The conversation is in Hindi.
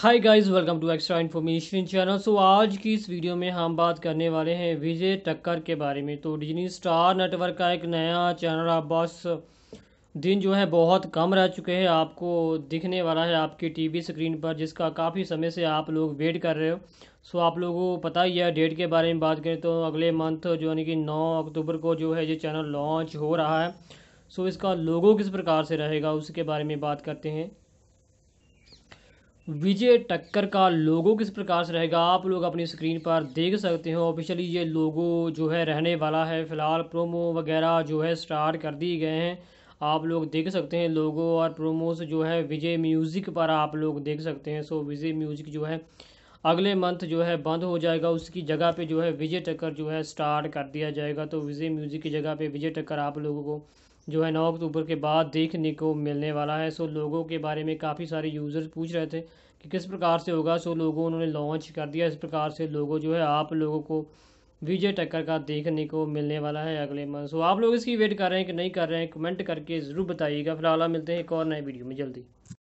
hi guys welcome to extra information channel so आज की इस वीडियो में हम बात करने वाले हैं विजय टक्कर के बारे में तो डिजनी स्टार नेटवर्क का एक नया चैनल आप बस दिन जो है बहुत कम रह चुके हैं आपको दिखने वाला है आपकी टीवी स्क्रीन पर जिसका काफ़ी समय से आप लोग वेट कर रहे हो सो आप लोगों को पता ही है डेट के बारे में बात करें तो अगले मंथ जो यानी कि नौ अक्टूबर को जो है ये चैनल लॉन्च हो रहा है सो इसका लोगो किस प्रकार से रहेगा उसके बारे में बात करते हैं विजय टक्कर का लोगो किस प्रकार से रहेगा आप लोग अपनी स्क्रीन पर देख सकते हो ऑफिशियली ये लोगो जो है रहने वाला है फ़िलहाल प्रोमो वगैरह जो है स्टार्ट कर दिए गए हैं आप लोग देख सकते हैं लोगो और प्रोमोस जो है विजय म्यूज़िक पर आप लोग देख सकते हैं सो विजय म्यूज़िक जो है अगले मंथ जो है बंद हो जाएगा उसकी जगह पे जो है विजय टक्कर जो है स्टार्ट कर दिया जाएगा तो विजय म्यूज़िक की जगह पे विजय टक्कर आप लोगों को जो है नौ अक्टूबर के बाद देखने को मिलने वाला है सो लोगों के बारे में काफ़ी सारे यूज़र्स पूछ रहे थे कि किस प्रकार से होगा सो लोगों उन्होंने लॉन्च कर दिया इस प्रकार से लोगों जो है आप लोगों को विजय टक्कर का देखने को मिलने वाला है अगले मंथ सो आप लोग इसकी वेट कर रहे हैं कि नहीं कर रहे हैं कमेंट करके ज़रूर बताइएगा फिलहाल मिलते हैं एक और नए वीडियो में जल्दी